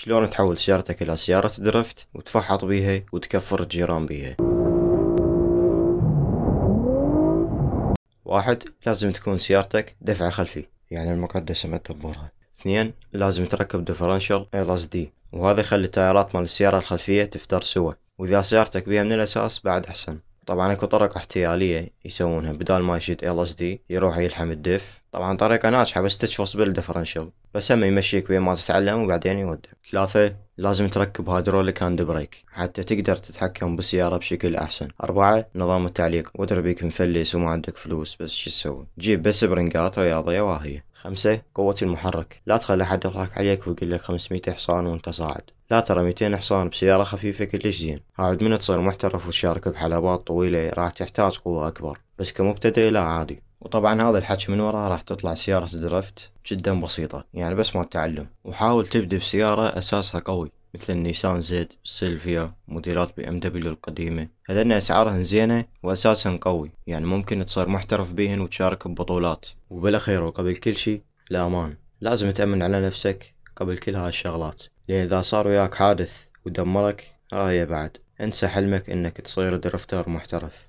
شلون تحول سيارتك الى سيارة درفت وتفحط بيها وتكفر الجيران بيها واحد لازم تكون سيارتك دفع خلفي يعني المقدسة ما تدبرها اثنين لازم تركب ديفرنشال ال اس دي وهذا يخلي التايرات مال السيارة الخلفية تفتر سوا واذا سيارتك بيها من الاساس بعد احسن طبعا اكو طرق احتيالية يسوونها بدال ما يشد ال اس دي يروح يلحم الدف طبعا طريقة ناجحة بس تشفص بالدفرنشل بس هم يمشيك ويا ما تتعلم وبعدين يودع ثلاثة لازم تركب هيدروليك هاند بريك حتى تقدر تتحكم بالسيارة بشكل أحسن أربعة نظام التعليق وتربيك مفلس وما عندك فلوس بس شو تسوي جيب بس برنجات رياضية واهية خمسة قوة المحرك لا تخلي حد يضحك عليك ويقول لك 500 حصان وانت صاعد لا ترى 200 حصان بسيارة خفيفة كلش زين عاد من تصير محترف وتشارك بحلبات طويلة راح تحتاج قوة أكبر بس كمبتدئ لا عادي وطبعا هذا الحكي من وراه راح تطلع سيارة درفت جدا بسيطة يعني بس ما التعلم وحاول تبدي بسيارة أساسها قوي مثل النيسان زد سيلفيا موديلات بي ام دبليو القديمة هذن اسعارهن زينة واساسهن قوي يعني ممكن تصير محترف بيهن وتشارك ببطولات وبالاخير وقبل كل شي الامان لازم تأمن على نفسك قبل كل هاي الشغلات لان اذا صار وياك حادث ودمرك هاي آه بعد انسى حلمك انك تصير درفتر محترف